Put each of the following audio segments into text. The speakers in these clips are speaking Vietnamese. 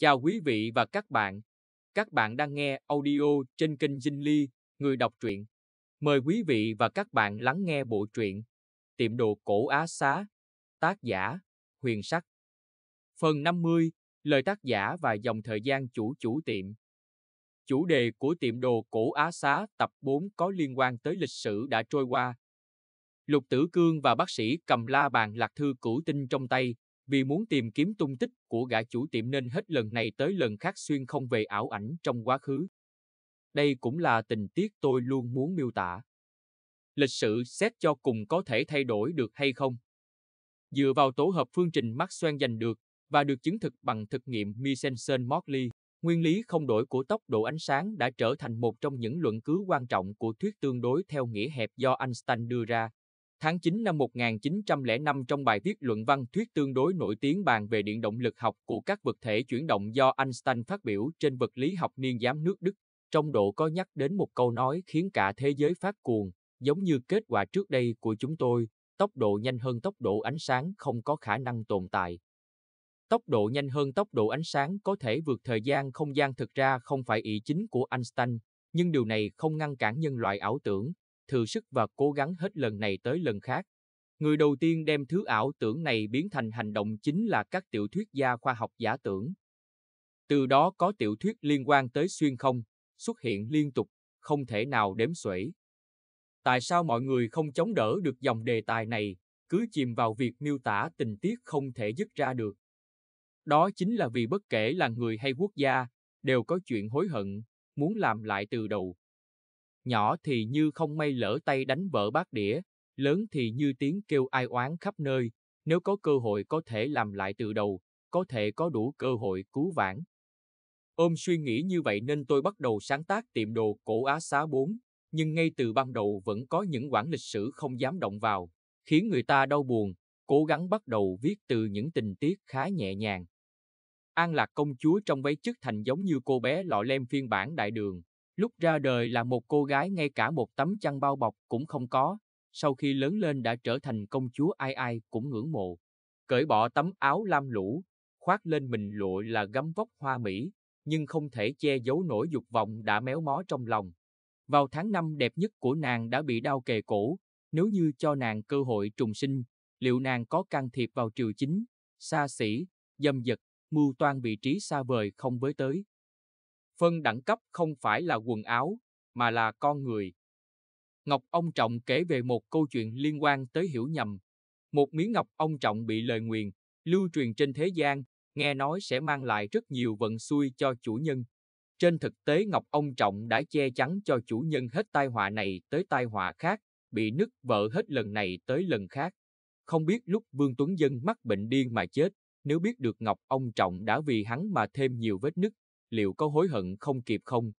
Chào quý vị và các bạn. Các bạn đang nghe audio trên kênh Dinh Ly, người đọc truyện. Mời quý vị và các bạn lắng nghe bộ truyện Tiệm đồ cổ Á Xá, tác giả Huyền Sắc. Phần 50, lời tác giả và dòng thời gian chủ chủ tiệm. Chủ đề của tiệm đồ cổ Á Xá tập 4 có liên quan tới lịch sử đã trôi qua. Lục Tử Cương và bác sĩ cầm la bàn lạc thư cửu tinh trong tay, vì muốn tìm kiếm tung tích của gã chủ tiệm nên hết lần này tới lần khác xuyên không về ảo ảnh trong quá khứ. Đây cũng là tình tiết tôi luôn muốn miêu tả. Lịch sử xét cho cùng có thể thay đổi được hay không? Dựa vào tổ hợp phương trình Maxwell giành được và được chứng thực bằng thực nghiệm Michelson-Morley, nguyên lý không đổi của tốc độ ánh sáng đã trở thành một trong những luận cứ quan trọng của thuyết tương đối theo nghĩa hẹp do Einstein đưa ra Tháng 9 năm 1905 trong bài viết luận văn thuyết tương đối nổi tiếng bàn về điện động lực học của các vật thể chuyển động do Einstein phát biểu trên vật lý học niên giám nước Đức, trong độ có nhắc đến một câu nói khiến cả thế giới phát cuồng, giống như kết quả trước đây của chúng tôi, tốc độ nhanh hơn tốc độ ánh sáng không có khả năng tồn tại. Tốc độ nhanh hơn tốc độ ánh sáng có thể vượt thời gian không gian thực ra không phải ý chính của Einstein, nhưng điều này không ngăn cản nhân loại ảo tưởng, thừa sức và cố gắng hết lần này tới lần khác. Người đầu tiên đem thứ ảo tưởng này biến thành hành động chính là các tiểu thuyết gia khoa học giả tưởng. Từ đó có tiểu thuyết liên quan tới xuyên không, xuất hiện liên tục, không thể nào đếm xuể. Tại sao mọi người không chống đỡ được dòng đề tài này, cứ chìm vào việc miêu tả tình tiết không thể dứt ra được? Đó chính là vì bất kể là người hay quốc gia, đều có chuyện hối hận, muốn làm lại từ đầu nhỏ thì như không may lỡ tay đánh vỡ bát đĩa, lớn thì như tiếng kêu ai oán khắp nơi, nếu có cơ hội có thể làm lại từ đầu, có thể có đủ cơ hội cứu vãn. Ôm suy nghĩ như vậy nên tôi bắt đầu sáng tác tiệm đồ cổ Á Xá 4, nhưng ngay từ ban đầu vẫn có những quãng lịch sử không dám động vào, khiến người ta đau buồn, cố gắng bắt đầu viết từ những tình tiết khá nhẹ nhàng. An Lạc công chúa trong váy chức thành giống như cô bé lọ lem phiên bản đại đường, Lúc ra đời là một cô gái ngay cả một tấm chăn bao bọc cũng không có, sau khi lớn lên đã trở thành công chúa ai ai cũng ngưỡng mộ. Cởi bỏ tấm áo lam lũ, khoác lên mình lụa là gấm vóc hoa mỹ, nhưng không thể che giấu nỗi dục vọng đã méo mó trong lòng. Vào tháng năm đẹp nhất của nàng đã bị đau kề cổ, nếu như cho nàng cơ hội trùng sinh, liệu nàng có can thiệp vào triều chính, xa xỉ, dâm dật, mưu toan vị trí xa vời không với tới. Phân đẳng cấp không phải là quần áo, mà là con người. Ngọc Ông Trọng kể về một câu chuyện liên quan tới hiểu nhầm. Một miếng ngọc ông Trọng bị lời nguyền, lưu truyền trên thế gian, nghe nói sẽ mang lại rất nhiều vận xui cho chủ nhân. Trên thực tế Ngọc Ông Trọng đã che chắn cho chủ nhân hết tai họa này tới tai họa khác, bị nứt vỡ hết lần này tới lần khác. Không biết lúc Vương Tuấn Dân mắc bệnh điên mà chết, nếu biết được Ngọc Ông Trọng đã vì hắn mà thêm nhiều vết nứt, liệu có hối hận không kịp không?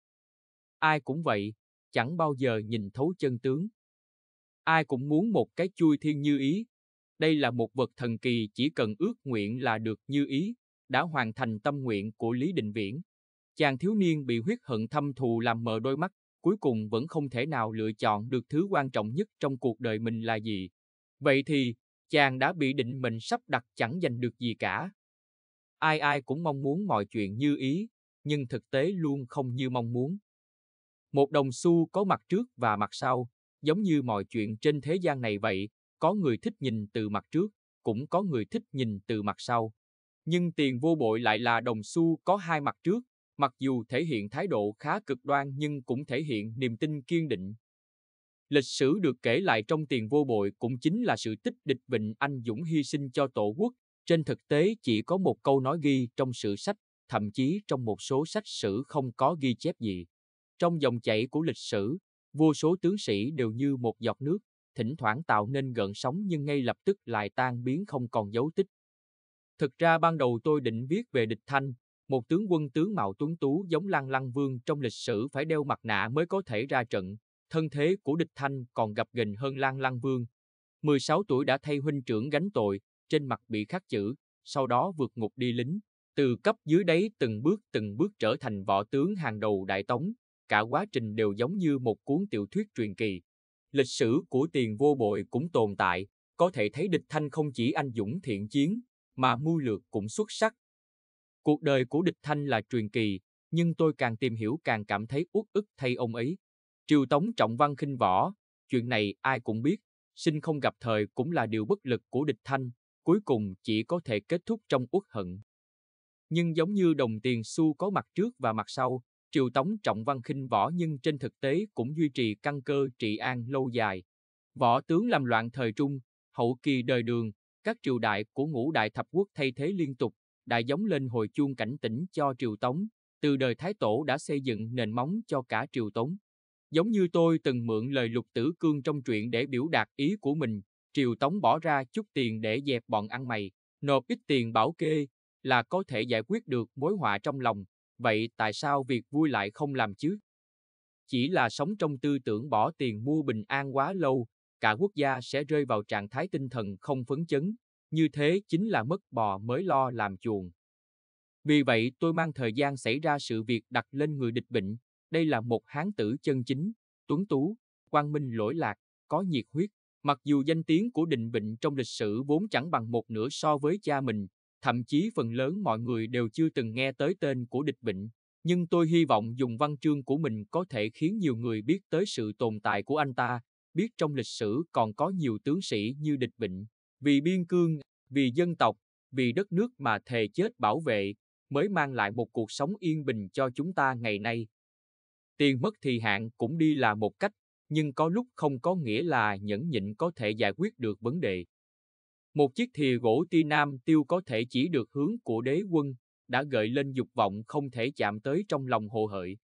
Ai cũng vậy, chẳng bao giờ nhìn thấu chân tướng. Ai cũng muốn một cái chui thiên như ý. Đây là một vật thần kỳ chỉ cần ước nguyện là được như ý, đã hoàn thành tâm nguyện của Lý Định Viễn. Chàng thiếu niên bị huyết hận thâm thù làm mờ đôi mắt, cuối cùng vẫn không thể nào lựa chọn được thứ quan trọng nhất trong cuộc đời mình là gì. Vậy thì, chàng đã bị định mình sắp đặt chẳng giành được gì cả. Ai ai cũng mong muốn mọi chuyện như ý, nhưng thực tế luôn không như mong muốn. Một đồng xu có mặt trước và mặt sau, giống như mọi chuyện trên thế gian này vậy, có người thích nhìn từ mặt trước, cũng có người thích nhìn từ mặt sau. Nhưng tiền vô bội lại là đồng xu có hai mặt trước, mặc dù thể hiện thái độ khá cực đoan nhưng cũng thể hiện niềm tin kiên định. Lịch sử được kể lại trong tiền vô bội cũng chính là sự tích địch bình anh dũng hy sinh cho tổ quốc, trên thực tế chỉ có một câu nói ghi trong sử sách thậm chí trong một số sách sử không có ghi chép gì. Trong dòng chảy của lịch sử, vô số tướng sĩ đều như một giọt nước, thỉnh thoảng tạo nên gợn sóng nhưng ngay lập tức lại tan biến không còn dấu tích. Thực ra ban đầu tôi định viết về địch thanh, một tướng quân tướng mạo tuấn tú giống Lăng Lăng Vương trong lịch sử phải đeo mặt nạ mới có thể ra trận, thân thế của địch thanh còn gặp gình hơn Lăng Lăng Vương. 16 tuổi đã thay huynh trưởng gánh tội, trên mặt bị khắc chữ, sau đó vượt ngục đi lính, từ cấp dưới đấy từng bước từng bước trở thành võ tướng hàng đầu Đại Tống, cả quá trình đều giống như một cuốn tiểu thuyết truyền kỳ. Lịch sử của tiền vô bội cũng tồn tại, có thể thấy địch thanh không chỉ anh dũng thiện chiến, mà mưu lược cũng xuất sắc. Cuộc đời của địch thanh là truyền kỳ, nhưng tôi càng tìm hiểu càng cảm thấy uất ức thay ông ấy. Triều Tống trọng văn khinh võ, chuyện này ai cũng biết, sinh không gặp thời cũng là điều bất lực của địch thanh, cuối cùng chỉ có thể kết thúc trong uất hận nhưng giống như đồng tiền xu có mặt trước và mặt sau, triều tống trọng văn khinh võ nhưng trên thực tế cũng duy trì căn cơ trị an lâu dài. Võ tướng làm loạn thời trung, hậu kỳ đời đường, các triều đại của ngũ đại thập quốc thay thế liên tục, đại giống lên hồi chuông cảnh tỉnh cho triều tống, từ đời Thái Tổ đã xây dựng nền móng cho cả triều tống. Giống như tôi từng mượn lời lục tử cương trong truyện để biểu đạt ý của mình, triều tống bỏ ra chút tiền để dẹp bọn ăn mày, nộp ít tiền bảo kê, là có thể giải quyết được mối họa trong lòng, vậy tại sao việc vui lại không làm chứ? Chỉ là sống trong tư tưởng bỏ tiền mua bình an quá lâu, cả quốc gia sẽ rơi vào trạng thái tinh thần không phấn chấn, như thế chính là mất bò mới lo làm chuồng. Vì vậy tôi mang thời gian xảy ra sự việc đặt lên người địch bệnh, đây là một hán tử chân chính, tuấn tú, quang minh lỗi lạc, có nhiệt huyết. Mặc dù danh tiếng của định bệnh trong lịch sử vốn chẳng bằng một nửa so với cha mình, thậm chí phần lớn mọi người đều chưa từng nghe tới tên của địch bệnh nhưng tôi hy vọng dùng văn chương của mình có thể khiến nhiều người biết tới sự tồn tại của anh ta biết trong lịch sử còn có nhiều tướng sĩ như địch bệnh vì biên cương vì dân tộc vì đất nước mà thề chết bảo vệ mới mang lại một cuộc sống yên bình cho chúng ta ngày nay tiền mất thì hạn cũng đi là một cách nhưng có lúc không có nghĩa là nhẫn nhịn có thể giải quyết được vấn đề một chiếc thìa gỗ ti nam tiêu có thể chỉ được hướng của đế quân, đã gợi lên dục vọng không thể chạm tới trong lòng hồ hợi.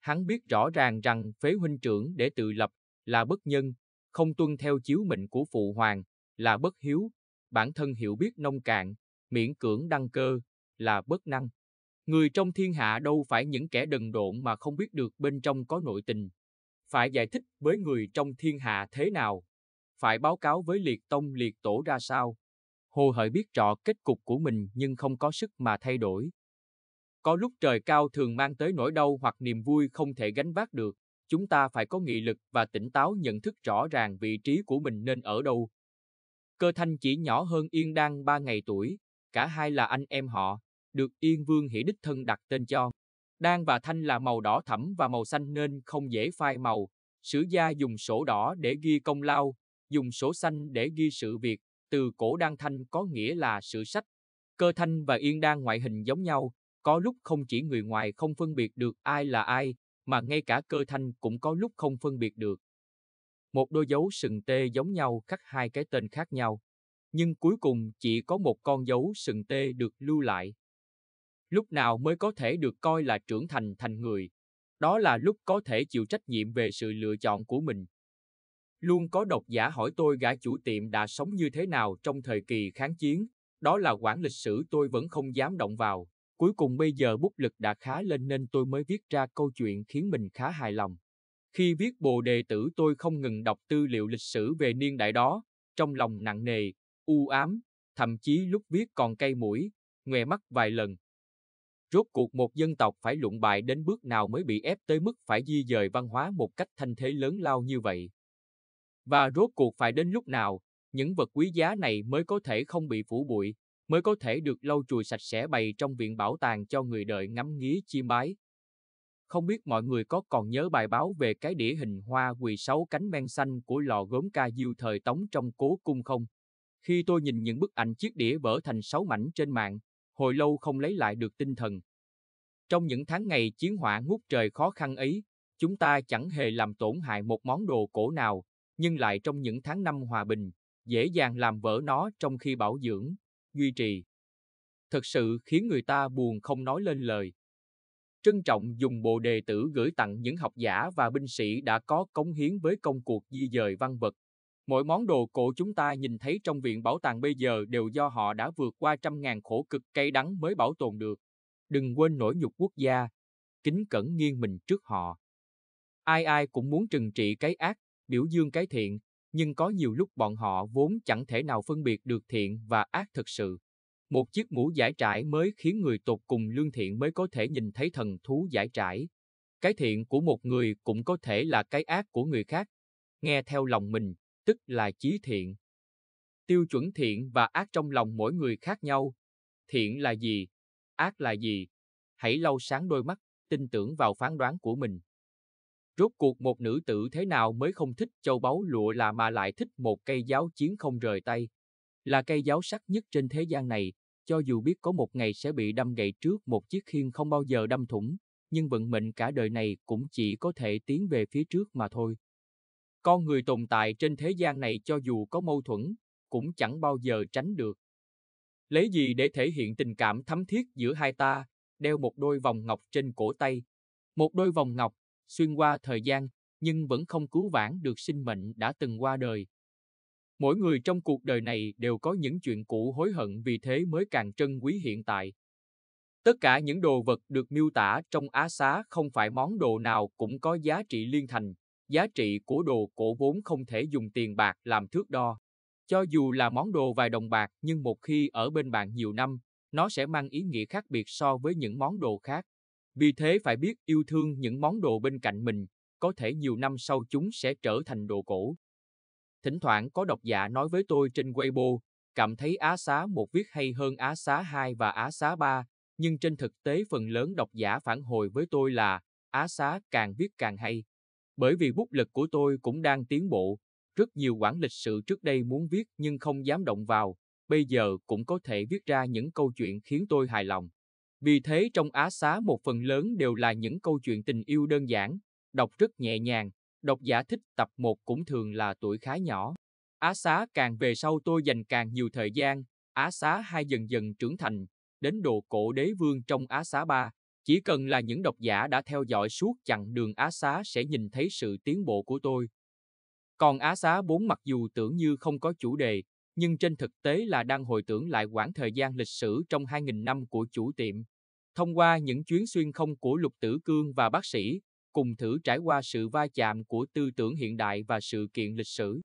Hắn biết rõ ràng rằng phế huynh trưởng để tự lập là bất nhân, không tuân theo chiếu mệnh của phụ hoàng, là bất hiếu, bản thân hiểu biết nông cạn, miễn cưỡng đăng cơ, là bất năng. Người trong thiên hạ đâu phải những kẻ đần độn mà không biết được bên trong có nội tình. Phải giải thích với người trong thiên hạ thế nào phải báo cáo với liệt tông liệt tổ ra sao. Hồ Hợi biết rõ kết cục của mình nhưng không có sức mà thay đổi. Có lúc trời cao thường mang tới nỗi đau hoặc niềm vui không thể gánh vác được, chúng ta phải có nghị lực và tỉnh táo nhận thức rõ ràng vị trí của mình nên ở đâu. Cơ thanh chỉ nhỏ hơn Yên đang ba ngày tuổi, cả hai là anh em họ, được Yên Vương Hỷ Đích Thân đặt tên cho. Đan và Thanh là màu đỏ thẫm và màu xanh nên không dễ phai màu. Sử gia dùng sổ đỏ để ghi công lao, dùng sổ xanh để ghi sự việc, từ cổ đan thanh có nghĩa là sự sách. Cơ thanh và yên đan ngoại hình giống nhau, có lúc không chỉ người ngoài không phân biệt được ai là ai, mà ngay cả cơ thanh cũng có lúc không phân biệt được. Một đôi dấu sừng tê giống nhau khắc hai cái tên khác nhau, nhưng cuối cùng chỉ có một con dấu sừng tê được lưu lại. Lúc nào mới có thể được coi là trưởng thành thành người? Đó là lúc có thể chịu trách nhiệm về sự lựa chọn của mình. Luôn có độc giả hỏi tôi gã chủ tiệm đã sống như thế nào trong thời kỳ kháng chiến, đó là quãng lịch sử tôi vẫn không dám động vào. Cuối cùng bây giờ bút lực đã khá lên nên tôi mới viết ra câu chuyện khiến mình khá hài lòng. Khi viết bồ đề tử tôi không ngừng đọc tư liệu lịch sử về niên đại đó, trong lòng nặng nề, u ám, thậm chí lúc viết còn cay mũi, ngoe mắt vài lần. Rốt cuộc một dân tộc phải lụng bại đến bước nào mới bị ép tới mức phải di dời văn hóa một cách thanh thế lớn lao như vậy. Và rốt cuộc phải đến lúc nào, những vật quý giá này mới có thể không bị phủ bụi, mới có thể được lau chùi sạch sẽ bày trong viện bảo tàng cho người đợi ngắm nghía chiêm bái. Không biết mọi người có còn nhớ bài báo về cái đĩa hình hoa quỳ sáu cánh men xanh của lò gốm ca diêu thời Tống trong cố cung không? Khi tôi nhìn những bức ảnh chiếc đĩa vỡ thành sáu mảnh trên mạng, hồi lâu không lấy lại được tinh thần. Trong những tháng ngày chiến hỏa ngút trời khó khăn ấy, chúng ta chẳng hề làm tổn hại một món đồ cổ nào, nhưng lại trong những tháng năm hòa bình, dễ dàng làm vỡ nó trong khi bảo dưỡng, duy trì. Thật sự khiến người ta buồn không nói lên lời. Trân trọng dùng bộ đề tử gửi tặng những học giả và binh sĩ đã có cống hiến với công cuộc di dời văn vật. Mỗi món đồ cổ chúng ta nhìn thấy trong viện bảo tàng bây giờ đều do họ đã vượt qua trăm ngàn khổ cực cay đắng mới bảo tồn được. Đừng quên nỗi nhục quốc gia, kính cẩn nghiêng mình trước họ. Ai ai cũng muốn trừng trị cái ác biểu dương cái thiện, nhưng có nhiều lúc bọn họ vốn chẳng thể nào phân biệt được thiện và ác thực sự. Một chiếc mũ giải trải mới khiến người tột cùng lương thiện mới có thể nhìn thấy thần thú giải trải. Cái thiện của một người cũng có thể là cái ác của người khác. Nghe theo lòng mình, tức là chí thiện. Tiêu chuẩn thiện và ác trong lòng mỗi người khác nhau. Thiện là gì? Ác là gì? Hãy lau sáng đôi mắt, tin tưởng vào phán đoán của mình. Rốt cuộc một nữ tử thế nào mới không thích châu báu lụa là mà lại thích một cây giáo chiến không rời tay. Là cây giáo sắc nhất trên thế gian này, cho dù biết có một ngày sẽ bị đâm gậy trước một chiếc khiên không bao giờ đâm thủng, nhưng vận mệnh cả đời này cũng chỉ có thể tiến về phía trước mà thôi. Con người tồn tại trên thế gian này cho dù có mâu thuẫn, cũng chẳng bao giờ tránh được. Lấy gì để thể hiện tình cảm thấm thiết giữa hai ta, đeo một đôi vòng ngọc trên cổ tay. Một đôi vòng ngọc xuyên qua thời gian, nhưng vẫn không cứu vãn được sinh mệnh đã từng qua đời. Mỗi người trong cuộc đời này đều có những chuyện cũ hối hận vì thế mới càng trân quý hiện tại. Tất cả những đồ vật được miêu tả trong á xá không phải món đồ nào cũng có giá trị liên thành, giá trị của đồ cổ vốn không thể dùng tiền bạc làm thước đo. Cho dù là món đồ vài đồng bạc nhưng một khi ở bên bạn nhiều năm, nó sẽ mang ý nghĩa khác biệt so với những món đồ khác. Vì thế phải biết yêu thương những món đồ bên cạnh mình, có thể nhiều năm sau chúng sẽ trở thành đồ cổ. Thỉnh thoảng có độc giả nói với tôi trên Weibo, cảm thấy Á Xá một viết hay hơn Á Xá 2 và Á Xá 3, nhưng trên thực tế phần lớn độc giả phản hồi với tôi là Á Xá càng viết càng hay. Bởi vì bút lực của tôi cũng đang tiến bộ, rất nhiều quản lịch sử trước đây muốn viết nhưng không dám động vào, bây giờ cũng có thể viết ra những câu chuyện khiến tôi hài lòng. Vì thế trong Á Xá một phần lớn đều là những câu chuyện tình yêu đơn giản, đọc rất nhẹ nhàng, độc giả thích tập 1 cũng thường là tuổi khá nhỏ. Á Xá càng về sau tôi dành càng nhiều thời gian, Á Xá 2 dần dần trưởng thành, đến độ cổ đế vương trong Á Xá 3. Chỉ cần là những độc giả đã theo dõi suốt chặng đường Á Xá sẽ nhìn thấy sự tiến bộ của tôi. Còn Á Xá 4 mặc dù tưởng như không có chủ đề, nhưng trên thực tế là đang hồi tưởng lại quãng thời gian lịch sử trong 2.000 năm của chủ tiệm. Thông qua những chuyến xuyên không của lục tử cương và bác sĩ, cùng thử trải qua sự va chạm của tư tưởng hiện đại và sự kiện lịch sử.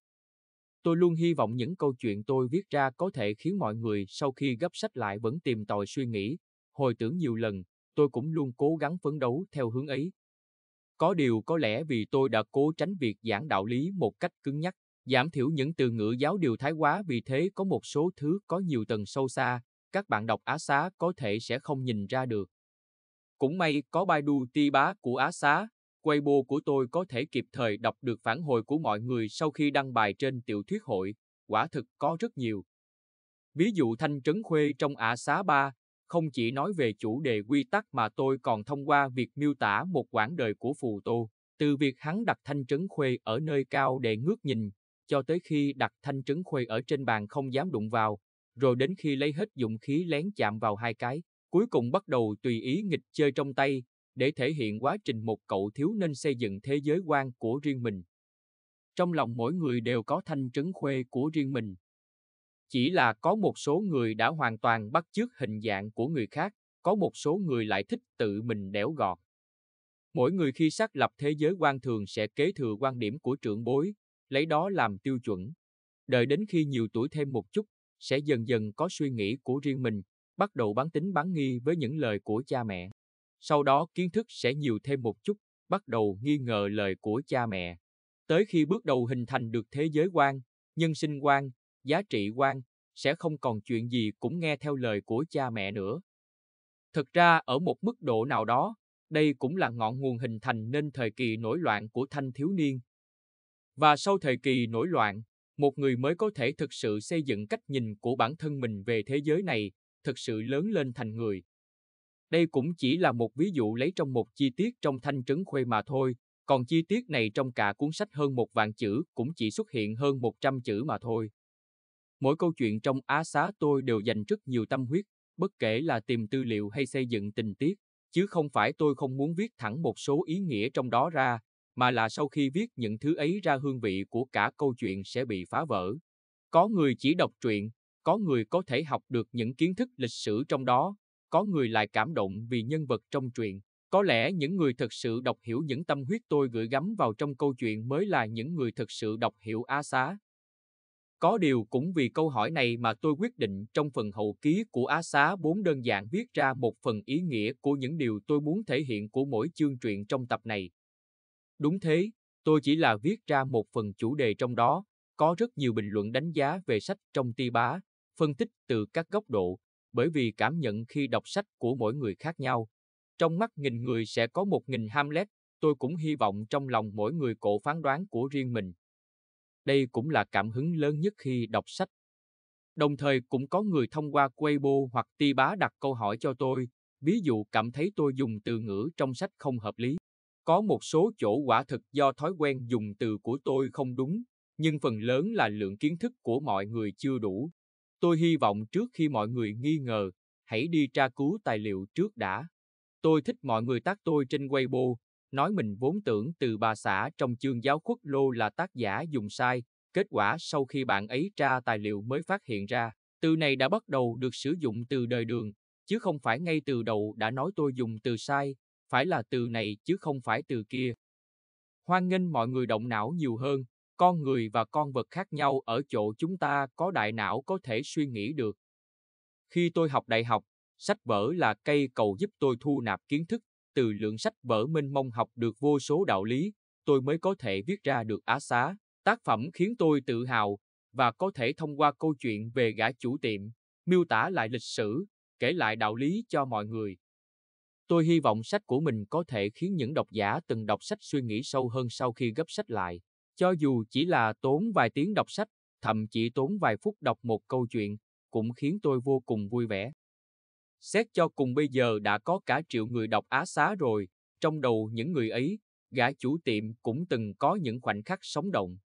Tôi luôn hy vọng những câu chuyện tôi viết ra có thể khiến mọi người sau khi gấp sách lại vẫn tìm tòi suy nghĩ, hồi tưởng nhiều lần, tôi cũng luôn cố gắng phấn đấu theo hướng ấy. Có điều có lẽ vì tôi đã cố tránh việc giảng đạo lý một cách cứng nhắc, Giảm thiểu những từ ngữ giáo điều thái quá vì thế có một số thứ có nhiều tầng sâu xa, các bạn đọc Á Xá có thể sẽ không nhìn ra được. Cũng may có Baidu ti bá của Á Xá, Weibo của tôi có thể kịp thời đọc được phản hồi của mọi người sau khi đăng bài trên tiểu thuyết hội, quả thực có rất nhiều. Ví dụ Thanh Trấn Khuê trong Á Xá 3, không chỉ nói về chủ đề quy tắc mà tôi còn thông qua việc miêu tả một quãng đời của Phù Tô, từ việc hắn đặt Thanh Trấn Khuê ở nơi cao để ngước nhìn cho tới khi đặt thanh trứng khuê ở trên bàn không dám đụng vào, rồi đến khi lấy hết dụng khí lén chạm vào hai cái, cuối cùng bắt đầu tùy ý nghịch chơi trong tay, để thể hiện quá trình một cậu thiếu nên xây dựng thế giới quan của riêng mình. Trong lòng mỗi người đều có thanh trứng khuê của riêng mình. Chỉ là có một số người đã hoàn toàn bắt chước hình dạng của người khác, có một số người lại thích tự mình đẽo gọt. Mỗi người khi xác lập thế giới quan thường sẽ kế thừa quan điểm của trưởng bối, lấy đó làm tiêu chuẩn. Đợi đến khi nhiều tuổi thêm một chút, sẽ dần dần có suy nghĩ của riêng mình, bắt đầu bán tính bán nghi với những lời của cha mẹ. Sau đó kiến thức sẽ nhiều thêm một chút, bắt đầu nghi ngờ lời của cha mẹ. Tới khi bước đầu hình thành được thế giới quan, nhân sinh quan, giá trị quan, sẽ không còn chuyện gì cũng nghe theo lời của cha mẹ nữa. Thực ra ở một mức độ nào đó, đây cũng là ngọn nguồn hình thành nên thời kỳ nổi loạn của thanh thiếu niên, và sau thời kỳ nổi loạn, một người mới có thể thực sự xây dựng cách nhìn của bản thân mình về thế giới này, thực sự lớn lên thành người. Đây cũng chỉ là một ví dụ lấy trong một chi tiết trong thanh trứng khuê mà thôi, còn chi tiết này trong cả cuốn sách hơn một vạn chữ cũng chỉ xuất hiện hơn một trăm chữ mà thôi. Mỗi câu chuyện trong Á Xá tôi đều dành rất nhiều tâm huyết, bất kể là tìm tư liệu hay xây dựng tình tiết, chứ không phải tôi không muốn viết thẳng một số ý nghĩa trong đó ra, mà là sau khi viết những thứ ấy ra hương vị của cả câu chuyện sẽ bị phá vỡ. Có người chỉ đọc truyện, có người có thể học được những kiến thức lịch sử trong đó, có người lại cảm động vì nhân vật trong truyện. Có lẽ những người thực sự đọc hiểu những tâm huyết tôi gửi gắm vào trong câu chuyện mới là những người thực sự đọc hiểu Á Xá. Có điều cũng vì câu hỏi này mà tôi quyết định trong phần hậu ký của Á Xá 4 đơn giản viết ra một phần ý nghĩa của những điều tôi muốn thể hiện của mỗi chương truyện trong tập này. Đúng thế, tôi chỉ là viết ra một phần chủ đề trong đó, có rất nhiều bình luận đánh giá về sách trong ti bá, phân tích từ các góc độ, bởi vì cảm nhận khi đọc sách của mỗi người khác nhau. Trong mắt nghìn người sẽ có một nghìn Hamlet, tôi cũng hy vọng trong lòng mỗi người cổ phán đoán của riêng mình. Đây cũng là cảm hứng lớn nhất khi đọc sách. Đồng thời cũng có người thông qua Weibo hoặc Ti Bá đặt câu hỏi cho tôi, ví dụ cảm thấy tôi dùng từ ngữ trong sách không hợp lý. Có một số chỗ quả thực do thói quen dùng từ của tôi không đúng, nhưng phần lớn là lượng kiến thức của mọi người chưa đủ. Tôi hy vọng trước khi mọi người nghi ngờ, hãy đi tra cứu tài liệu trước đã. Tôi thích mọi người tác tôi trên Weibo, nói mình vốn tưởng từ bà xã trong chương giáo khuất lô là tác giả dùng sai, kết quả sau khi bạn ấy tra tài liệu mới phát hiện ra, từ này đã bắt đầu được sử dụng từ đời đường, chứ không phải ngay từ đầu đã nói tôi dùng từ sai, phải là từ này chứ không phải từ kia. Hoan nghênh mọi người động não nhiều hơn, con người và con vật khác nhau ở chỗ chúng ta có đại não có thể suy nghĩ được. Khi tôi học đại học, sách vở là cây cầu giúp tôi thu nạp kiến thức, từ lượng sách vở mênh mông học được vô số đạo lý, tôi mới có thể viết ra được á xá, tác phẩm khiến tôi tự hào, và có thể thông qua câu chuyện về gã chủ tiệm, miêu tả lại lịch sử, kể lại đạo lý cho mọi người. Tôi hy vọng sách của mình có thể khiến những độc giả từng đọc sách suy nghĩ sâu hơn sau khi gấp sách lại. Cho dù chỉ là tốn vài tiếng đọc sách, thậm chí tốn vài phút đọc một câu chuyện, cũng khiến tôi vô cùng vui vẻ. Xét cho cùng bây giờ đã có cả triệu người đọc Á Xá rồi, trong đầu những người ấy, gã chủ tiệm cũng từng có những khoảnh khắc sống động.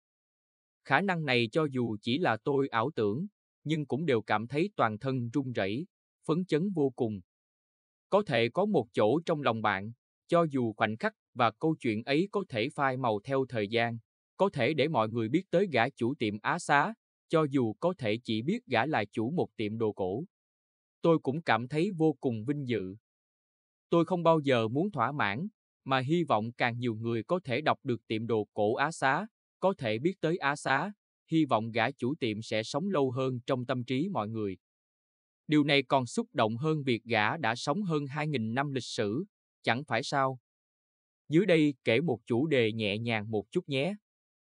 Khả năng này cho dù chỉ là tôi ảo tưởng, nhưng cũng đều cảm thấy toàn thân run rẩy, phấn chấn vô cùng, có thể có một chỗ trong lòng bạn, cho dù khoảnh khắc và câu chuyện ấy có thể phai màu theo thời gian, có thể để mọi người biết tới gã chủ tiệm Á Xá, cho dù có thể chỉ biết gã là chủ một tiệm đồ cổ. Tôi cũng cảm thấy vô cùng vinh dự. Tôi không bao giờ muốn thỏa mãn, mà hy vọng càng nhiều người có thể đọc được tiệm đồ cổ Á Xá, có thể biết tới Á Xá, hy vọng gã chủ tiệm sẽ sống lâu hơn trong tâm trí mọi người. Điều này còn xúc động hơn việc gã đã sống hơn 2.000 năm lịch sử, chẳng phải sao? Dưới đây kể một chủ đề nhẹ nhàng một chút nhé.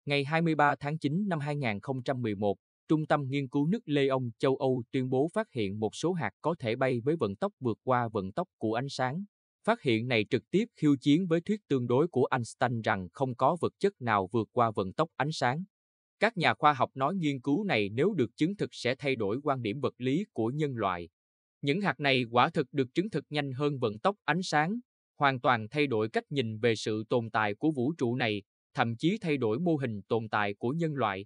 Ngày 23 tháng 9 năm 2011, Trung tâm Nghiên cứu nước Leon châu Âu tuyên bố phát hiện một số hạt có thể bay với vận tốc vượt qua vận tốc của ánh sáng. Phát hiện này trực tiếp khiêu chiến với thuyết tương đối của Einstein rằng không có vật chất nào vượt qua vận tốc ánh sáng. Các nhà khoa học nói nghiên cứu này nếu được chứng thực sẽ thay đổi quan điểm vật lý của nhân loại. Những hạt này quả thực được chứng thực nhanh hơn vận tốc ánh sáng, hoàn toàn thay đổi cách nhìn về sự tồn tại của vũ trụ này, thậm chí thay đổi mô hình tồn tại của nhân loại.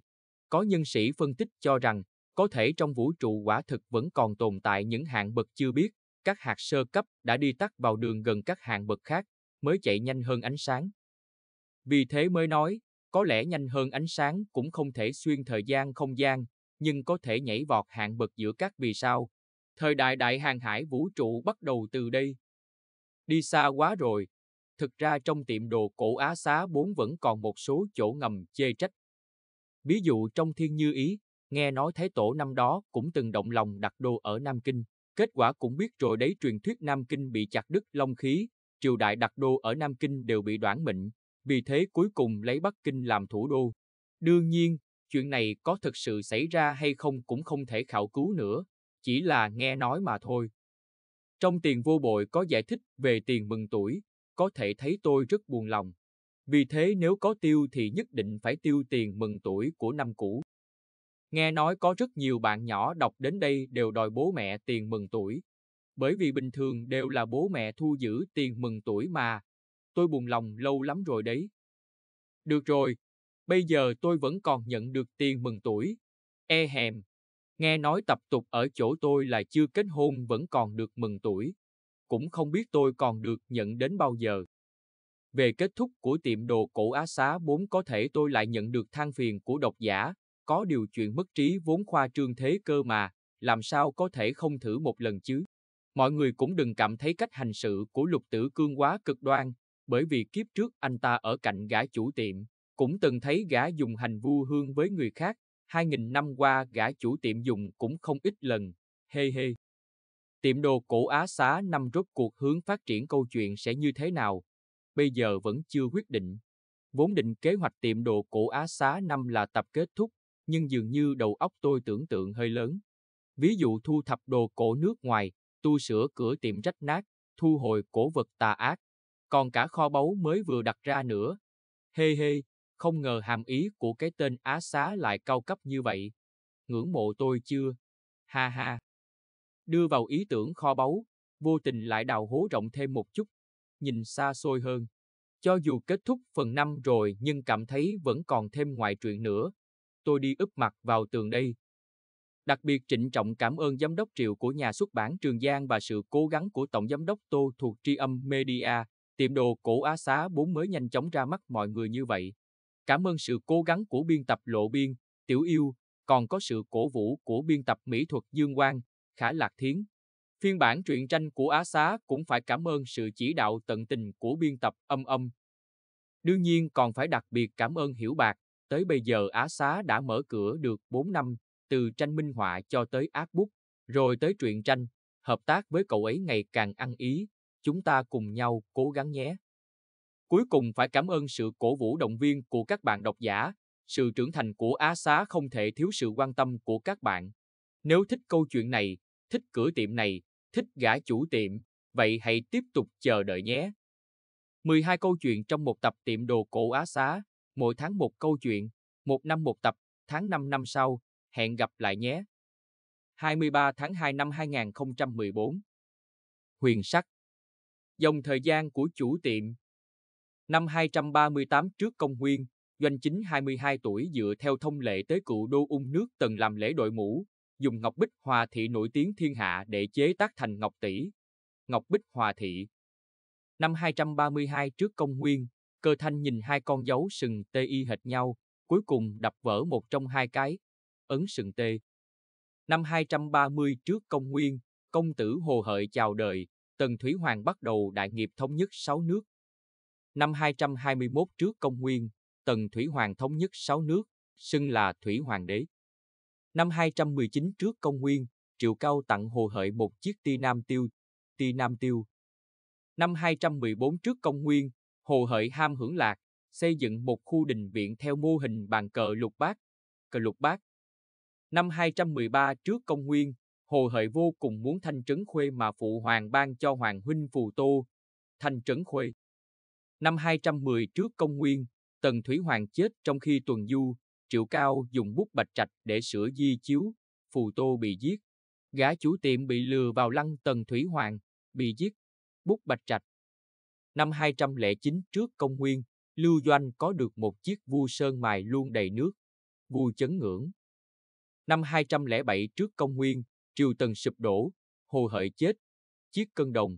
Có nhân sĩ phân tích cho rằng, có thể trong vũ trụ quả thực vẫn còn tồn tại những hạng bậc chưa biết, các hạt sơ cấp đã đi tắt vào đường gần các hạng bậc khác, mới chạy nhanh hơn ánh sáng. Vì thế mới nói, có lẽ nhanh hơn ánh sáng cũng không thể xuyên thời gian không gian, nhưng có thể nhảy vọt hạng bậc giữa các vì sao. Thời đại đại hàng hải vũ trụ bắt đầu từ đây. Đi xa quá rồi. Thực ra trong tiệm đồ cổ Á Xá 4 vẫn còn một số chỗ ngầm chê trách. Ví dụ trong Thiên Như Ý, nghe nói Thái Tổ năm đó cũng từng động lòng đặt đồ ở Nam Kinh. Kết quả cũng biết rồi đấy truyền thuyết Nam Kinh bị chặt đứt long khí, triều đại đặt đô ở Nam Kinh đều bị đoản mệnh, vì thế cuối cùng lấy Bắc Kinh làm thủ đô. Đương nhiên, chuyện này có thực sự xảy ra hay không cũng không thể khảo cứu nữa, chỉ là nghe nói mà thôi. Trong tiền vô bội có giải thích về tiền mừng tuổi, có thể thấy tôi rất buồn lòng. Vì thế nếu có tiêu thì nhất định phải tiêu tiền mừng tuổi của năm cũ. Nghe nói có rất nhiều bạn nhỏ đọc đến đây đều đòi bố mẹ tiền mừng tuổi. Bởi vì bình thường đều là bố mẹ thu giữ tiền mừng tuổi mà, tôi buồn lòng lâu lắm rồi đấy. Được rồi, bây giờ tôi vẫn còn nhận được tiền mừng tuổi. E hèm, nghe nói tập tục ở chỗ tôi là chưa kết hôn vẫn còn được mừng tuổi. Cũng không biết tôi còn được nhận đến bao giờ. Về kết thúc của tiệm đồ cổ Á Xá 4 có thể tôi lại nhận được than phiền của độc giả, có điều chuyện mất trí vốn khoa trương thế cơ mà, làm sao có thể không thử một lần chứ. Mọi người cũng đừng cảm thấy cách hành sự của lục tử cương quá cực đoan, bởi vì kiếp trước anh ta ở cạnh gã chủ tiệm, cũng từng thấy gã dùng hành vu hương với người khác, hai nghìn năm qua gã chủ tiệm dùng cũng không ít lần, hê hê. Tiệm đồ cổ Á Xá năm rốt cuộc hướng phát triển câu chuyện sẽ như thế nào, bây giờ vẫn chưa quyết định. Vốn định kế hoạch tiệm đồ cổ Á Xá năm là tập kết thúc, nhưng dường như đầu óc tôi tưởng tượng hơi lớn. Ví dụ thu thập đồ cổ nước ngoài, tu sửa cửa tiệm rách nát, thu hồi cổ vật tà ác, còn cả kho báu mới vừa đặt ra nữa. Hê hê, không ngờ hàm ý của cái tên Á Xá lại cao cấp như vậy. Ngưỡng mộ tôi chưa? Ha ha. Đưa vào ý tưởng kho báu, vô tình lại đào hố rộng thêm một chút, nhìn xa xôi hơn. Cho dù kết thúc phần năm rồi nhưng cảm thấy vẫn còn thêm ngoại truyện nữa. Tôi đi ướp mặt vào tường đây. Đặc biệt trịnh trọng cảm ơn giám đốc triệu của nhà xuất bản Trường Giang và sự cố gắng của tổng giám đốc Tô thuộc Tri Âm Media tiệm đồ cổ Á Xá bốn mới nhanh chóng ra mắt mọi người như vậy. Cảm ơn sự cố gắng của biên tập Lộ Biên, Tiểu Yêu, còn có sự cổ vũ của biên tập mỹ thuật Dương Quang, Khả Lạc Thiến. Phiên bản truyện tranh của Á Xá cũng phải cảm ơn sự chỉ đạo tận tình của biên tập âm âm. Đương nhiên còn phải đặc biệt cảm ơn Hiểu Bạc, tới bây giờ Á Xá đã mở cửa được 4 năm, từ tranh minh họa cho tới ác bút, rồi tới truyện tranh, hợp tác với cậu ấy ngày càng ăn ý, chúng ta cùng nhau cố gắng nhé. Cuối cùng phải cảm ơn sự cổ vũ động viên của các bạn độc giả, sự trưởng thành của Á Xá không thể thiếu sự quan tâm của các bạn. Nếu thích câu chuyện này, thích cửa tiệm này, thích gã chủ tiệm, vậy hãy tiếp tục chờ đợi nhé. 12 câu chuyện trong một tập tiệm đồ cổ Á Xá, mỗi tháng một câu chuyện, một năm một tập, tháng 5 năm sau, hẹn gặp lại nhé. 23 tháng 2 năm 2014 Huyền sắc dòng thời gian của chủ tiệm. Năm 238 trước công nguyên, Doanh Chính 22 tuổi dựa theo thông lệ tới cựu đô ung nước từng làm lễ đội mũ, dùng ngọc bích hòa thị nổi tiếng thiên hạ để chế tác thành ngọc tỷ. Ngọc bích hòa thị Năm 232 trước công nguyên, cơ thanh nhìn hai con dấu sừng tê y hệt nhau, cuối cùng đập vỡ một trong hai cái, ấn sừng tê. Năm 230 trước công nguyên, công tử Hồ Hợi chào đời, Tần Thủy Hoàng bắt đầu đại nghiệp thống nhất sáu nước. Năm 221 trước công nguyên, Tần Thủy Hoàng thống nhất sáu nước, xưng là Thủy Hoàng đế. Năm 219 trước công nguyên, Triệu Cao tặng Hồ Hợi một chiếc ti nam tiêu, ti nam tiêu. Năm 214 trước công nguyên, Hồ Hợi ham hưởng lạc, xây dựng một khu đình viện theo mô hình bàn cờ lục bát, cờ lục bát. Năm 213 trước công nguyên, Hồ Hợi vô cùng muốn thanh trấn khuê mà phụ hoàng ban cho hoàng huynh phù tô. Thanh trấn khuê Năm 210 trước công nguyên, Tần Thủy Hoàng chết trong khi tuần du, Triệu Cao dùng bút bạch trạch để sửa di chiếu, Phù Tô bị giết. Gã chủ tiệm bị lừa vào lăng Tần Thủy Hoàng, bị giết, bút bạch trạch. Năm 209 trước công nguyên, Lưu Doanh có được một chiếc vu sơn mài luôn đầy nước, vu chấn ngưỡng. Năm 207 trước công nguyên, triều tần sụp đổ, hồ hợi chết, chiếc cân đồng.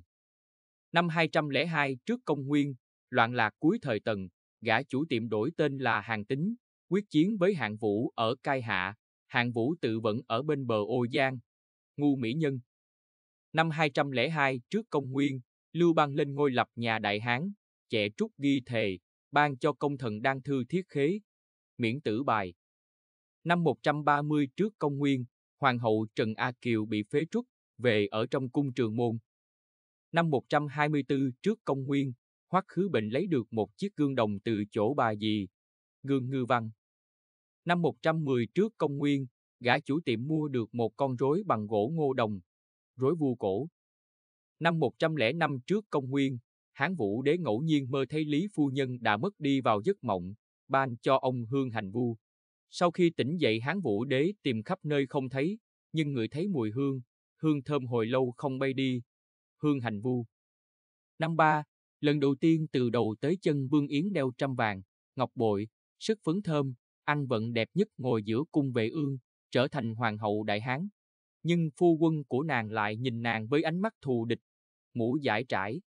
Năm 202 trước công nguyên, loạn lạc cuối thời tần, gã chủ tiệm đổi tên là Hàng Tính, quyết chiến với Hạng Vũ ở Cai Hạ, Hạng Vũ tự vẫn ở bên bờ Ô Giang. Ngu Mỹ Nhân Năm 202 trước công nguyên, Lưu Bang lên ngôi lập nhà Đại Hán, trẻ trúc ghi thề, ban cho công thần Đang Thư thiết khế, miễn tử bài. Năm 130 trước công nguyên, hoàng hậu Trần A Kiều bị phế truất về ở trong cung trường môn. Năm 124 trước công nguyên, Hoắc Khứ Bệnh lấy được một chiếc gương đồng từ chỗ bà dì, gương ngư văn. Năm 110 trước công nguyên, gã chủ tiệm mua được một con rối bằng gỗ ngô đồng, rối vua cổ. Năm 105 trước công nguyên, Hán Vũ đế ngẫu nhiên mơ thấy Lý Phu Nhân đã mất đi vào giấc mộng, ban cho ông hương hành vua. Sau khi tỉnh dậy Hán Vũ Đế tìm khắp nơi không thấy, nhưng người thấy mùi hương, hương thơm hồi lâu không bay đi. Hương hành vu. Năm ba, lần đầu tiên từ đầu tới chân Vương Yến đeo trăm vàng, ngọc bội, sức phấn thơm, ăn vận đẹp nhất ngồi giữa cung vệ ương, trở thành hoàng hậu đại hán. Nhưng phu quân của nàng lại nhìn nàng với ánh mắt thù địch, mũ giải trải.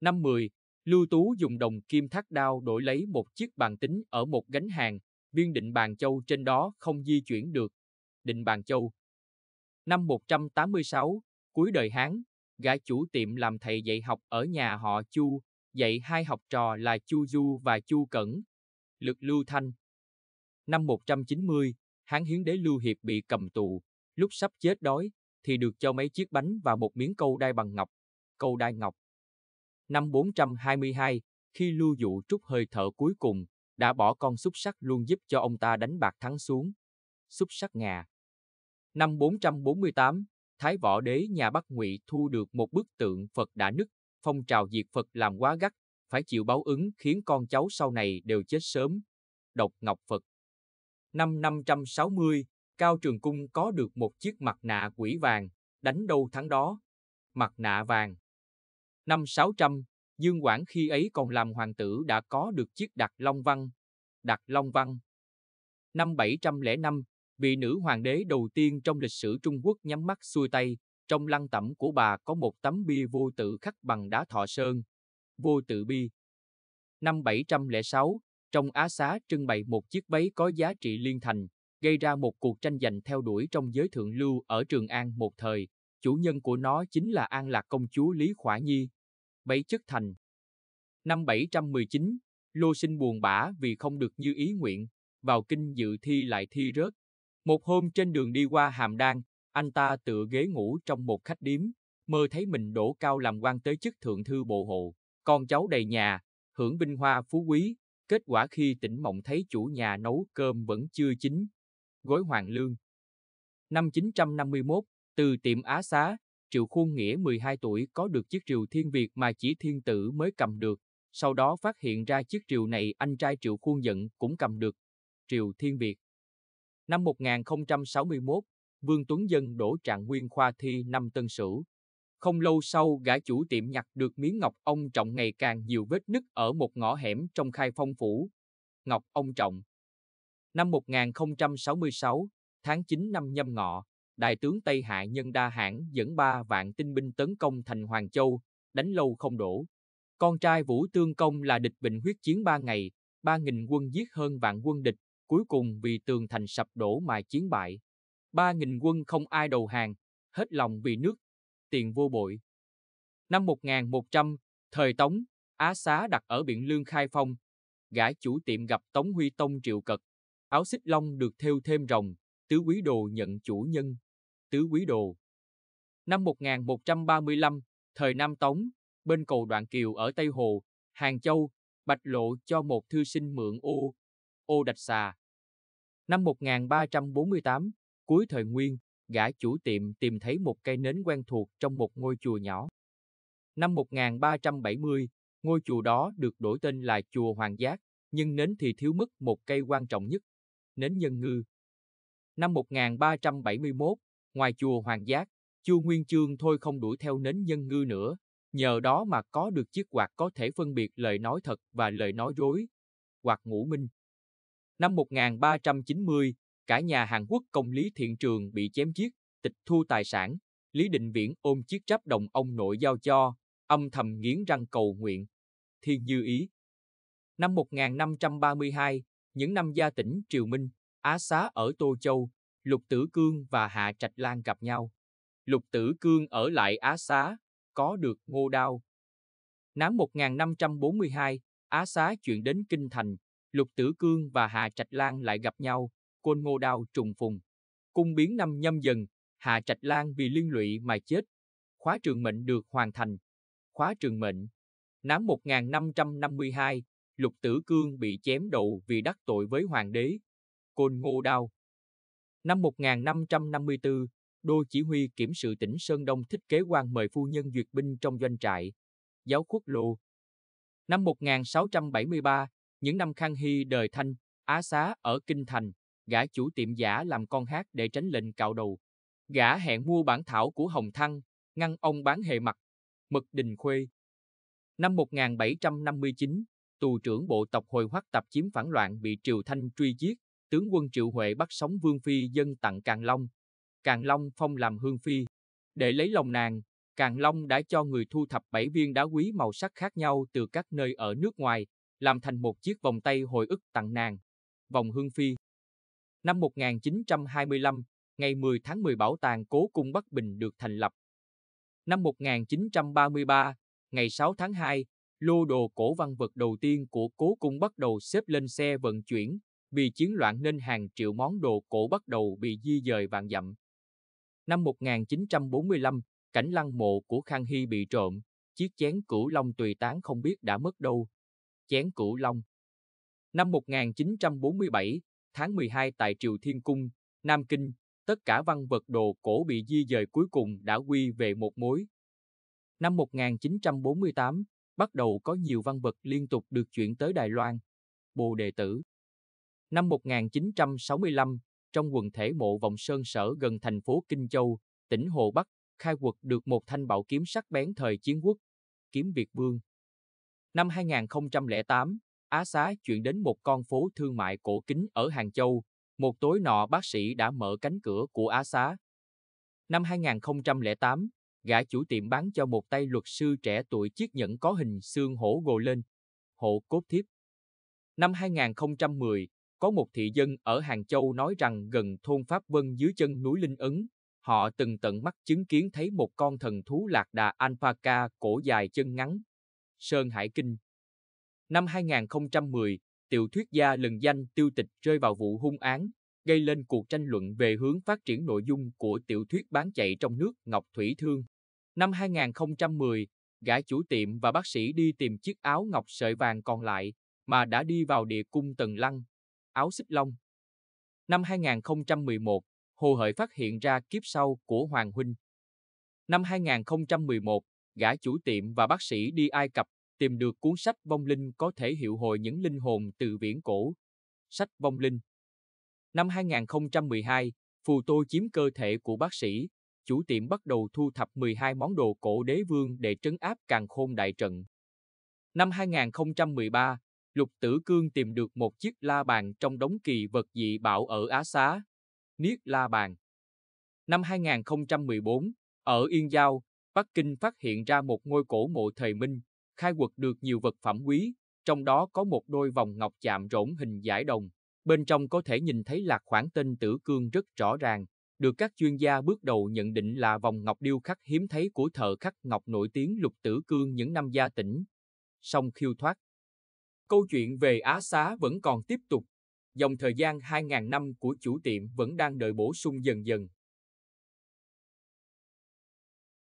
Năm mười Lưu Tú dùng đồng kim thắt đao đổi lấy một chiếc bàn tính ở một gánh hàng, viên định bàn châu trên đó không di chuyển được. Định bàn châu Năm 186, cuối đời Hán, gã chủ tiệm làm thầy dạy học ở nhà họ Chu, dạy hai học trò là Chu Du và Chu Cẩn, Lực Lưu Thanh. Năm 190, Hán Hiến Đế Lưu Hiệp bị cầm tù, lúc sắp chết đói, thì được cho mấy chiếc bánh và một miếng câu đai bằng ngọc, câu đai ngọc. Năm 422, khi Lưu Dụ trút hơi thở cuối cùng, đã bỏ con xúc sắc luôn giúp cho ông ta đánh bạc thắng xuống. Xúc sắc ngà. Năm 448, Thái Võ Đế nhà Bắc Ngụy thu được một bức tượng Phật đã nứt, phong trào diệt Phật làm quá gắt, phải chịu báo ứng khiến con cháu sau này đều chết sớm. Độc Ngọc Phật. Năm 560, Cao Trường Cung có được một chiếc mặt nạ quỷ vàng, đánh đâu thắng đó. Mặt nạ vàng. Năm 600, Dương Quảng khi ấy còn làm hoàng tử đã có được chiếc đặc Long Văn. Đặc Long Văn Năm 705, vị nữ hoàng đế đầu tiên trong lịch sử Trung Quốc nhắm mắt xuôi tay, trong lăng tẩm của bà có một tấm bia vô tự khắc bằng đá thọ sơn. Vô tự bi Năm 706, trong Á Xá trưng bày một chiếc váy có giá trị liên thành, gây ra một cuộc tranh giành theo đuổi trong giới thượng lưu ở Trường An một thời. Chủ nhân của nó chính là An Lạc công chúa Lý Khỏa Nhi, bấy chức thành. Năm 719, Lô Sinh buồn bã vì không được như ý nguyện, vào kinh dự thi lại thi rớt. Một hôm trên đường đi qua Hàm Đan, anh ta tựa ghế ngủ trong một khách điếm, mơ thấy mình đổ cao làm quan tới chức thượng thư bộ hộ, con cháu đầy nhà, hưởng vinh hoa phú quý, kết quả khi tỉnh mộng thấy chủ nhà nấu cơm vẫn chưa chín, gối hoàng lương. Năm 951, từ tiệm Á Xá, Triệu Khuôn Nghĩa 12 tuổi có được chiếc rìu thiên Việt mà chỉ thiên tử mới cầm được, sau đó phát hiện ra chiếc rìu này anh trai Triệu Khuôn giận cũng cầm được, rìu thiên Việt. Năm 1061, Vương Tuấn Dân đổ trạng nguyên khoa thi năm tân sửu. Không lâu sau, gã chủ tiệm nhặt được miếng ngọc ông trọng ngày càng nhiều vết nứt ở một ngõ hẻm trong khai phong phủ. Ngọc ông trọng. Năm 1066, tháng 9 năm nhâm ngọ, đại tướng Tây Hạ Nhân Đa Hãn dẫn ba vạn tinh binh tấn công thành Hoàng Châu, đánh lâu không đổ. Con trai Vũ Tương Công là địch bình huyết chiến ba ngày, ba nghìn quân giết hơn vạn quân địch, cuối cùng vì tường thành sập đổ mà chiến bại. Ba nghìn quân không ai đầu hàng, hết lòng vì nước, tiền vô bội. Năm 1100, thời Tống, Á Xá đặt ở Biện Lương Khai Phong, gã chủ tiệm gặp Tống Huy Tông Triệu Cật, áo xích long được thêu thêm rồng, tứ quý đồ nhận chủ nhân, tứ quý đồ. Năm 1135, thời Nam Tống, bên cầu Đoạn Kiều ở Tây Hồ, Hàng Châu, Bạch Lộ cho một thư sinh mượn ô, ô đạch xà. Năm 1348, cuối thời Nguyên, gã chủ tiệm tìm thấy một cây nến quen thuộc trong một ngôi chùa nhỏ. Năm 1370, ngôi chùa đó được đổi tên là Chùa Hoàng Giác, nhưng nến thì thiếu mất một cây quan trọng nhất, nến nhân ngư. Năm 1371, ngoài chùa Hoàng Giác, Chu Nguyên Chương thôi không đuổi theo nến nhân ngư nữa, nhờ đó mà có được chiếc quạt có thể phân biệt lời nói thật và lời nói dối. Quạt ngũ minh Năm 1390, cả nhà Hàn Quốc công Lý Thiện Trường bị chém giết, tịch thu tài sản, Lý Định Viễn ôm chiếc tráp đồng ông nội giao cho, âm thầm nghiến răng cầu nguyện. Thiên Như Ý Năm 1532, những năm gia tỉnh Triều Minh, Á Xá ở Tô Châu, Lục Tử Cương và Hạ Trạch Lan gặp nhau. Lục Tử Cương ở lại Á Xá, có được ngô đao. Năm 1542, Á Xá chuyển đến Kinh Thành, Lục Tử Cương và Hạ Trạch Lan lại gặp nhau, côn ngô đao trùng phùng. Cung biến năm nhâm dần, Hạ Trạch Lan bị liên lụy mà chết. Khóa trường mệnh được hoàn thành. Khóa trường mệnh. Năm 1552, Lục Tử Cương bị chém đầu vì đắc tội với hoàng đế. Côn ngô đao. Năm 1554, đô chỉ huy kiểm sự tỉnh Sơn Đông thích kế quan mời phu nhân duyệt binh trong doanh trại, giáo quốc lộ. Năm 1673, những năm Khang Hy đời Thanh, Á Xá ở Kinh Thành, gã chủ tiệm giả làm con hát để tránh lệnh cạo đầu. Gã hẹn mua bản thảo của Hồng Thăng, ngăn ông bán hề mặt, mực đình khuê. Năm 1759, tù trưởng bộ tộc hồi hoắc tập chiếm phản loạn bị Triều Thanh truy giết, tướng quân Triệu Huệ bắt sống Vương Phi dân tặng Càng Long. Càng Long phong làm Hương Phi. Để lấy lòng nàng, Càng Long đã cho người thu thập bảy viên đá quý màu sắc khác nhau từ các nơi ở nước ngoài, làm thành một chiếc vòng tay hồi ức tặng nàng. Vòng Hương Phi Năm 1925, ngày 10 tháng 10 Bảo tàng Cố Cung Bắc Bình được thành lập. Năm 1933, ngày 6 tháng 2, lô đồ cổ văn vật đầu tiên của Cố Cung bắt đầu xếp lên xe vận chuyển, vì chiến loạn nên hàng triệu món đồ cổ bắt đầu bị di dời vạn dặm. Năm 1945, cảnh lăng mộ của Khang Hy bị trộm, chiếc chén cửu long tùy tán không biết đã mất đâu. Chén cửu long Năm 1947, tháng 12 tại Triều Thiên Cung, Nam Kinh, tất cả văn vật đồ cổ bị di dời cuối cùng đã quy về một mối. Năm 1948, bắt đầu có nhiều văn vật liên tục được chuyển tới Đài Loan. Bồ Đề Tử Năm 1965, trong quần thể mộ vòng sơn sở gần thành phố Kinh Châu, tỉnh Hồ Bắc, khai quật được một thanh bảo kiếm sắc bén thời chiến quốc, kiếm Việt Vương. Năm 2008, Á Xá chuyển đến một con phố thương mại cổ kính ở Hàng Châu, một tối nọ bác sĩ đã mở cánh cửa của Á Xá. Năm 2008, gã chủ tiệm bán cho một tay luật sư trẻ tuổi chiếc nhẫn có hình xương hổ gồ lên, hộ cốt thiếp. Năm 2010, có một thị dân ở Hàng Châu nói rằng gần thôn Pháp Vân dưới chân núi Linh Ấn, họ từng tận mắt chứng kiến thấy một con thần thú lạc đà alpaca cổ dài chân ngắn. Sơn Hải Kinh Năm 2010, tiểu thuyết gia lừng danh tiêu tịch rơi vào vụ hung án, gây lên cuộc tranh luận về hướng phát triển nội dung của tiểu thuyết bán chạy trong nước Ngọc Thủy Thương. Năm 2010, gã chủ tiệm và bác sĩ đi tìm chiếc áo ngọc sợi vàng còn lại mà đã đi vào địa cung Tần Lăng, áo xích long. Năm 2011, Hồ Hợi phát hiện ra kiếp sau của Hoàng Huynh. Năm 2011, gã chủ tiệm và bác sĩ đi Ai Cập tìm được cuốn sách vong linh có thể hiệu hồi những linh hồn từ viễn cổ. Sách vong linh. Năm 2012, phù tô chiếm cơ thể của bác sĩ, chủ tiệm bắt đầu thu thập 12 món đồ cổ đế vương để trấn áp càng khôn đại trận. Năm 2013, Lục Tử Cương tìm được một chiếc la bàn trong đống kỳ vật dị bảo ở Á Xá. Niết la bàn. Năm 2014, ở Yên Giao, Bắc Kinh phát hiện ra một ngôi cổ mộ thời Minh, khai quật được nhiều vật phẩm quý, trong đó có một đôi vòng ngọc chạm rỗng hình giải đồng. Bên trong có thể nhìn thấy lạc khoảng tên tử cương rất rõ ràng, được các chuyên gia bước đầu nhận định là vòng ngọc điêu khắc hiếm thấy của thợ khắc ngọc nổi tiếng lục tử cương những năm gia tỉnh. Song khiêu thoát Câu chuyện về Á Xá vẫn còn tiếp tục. Dòng thời gian 2.000 năm của chủ tiệm vẫn đang đợi bổ sung dần dần.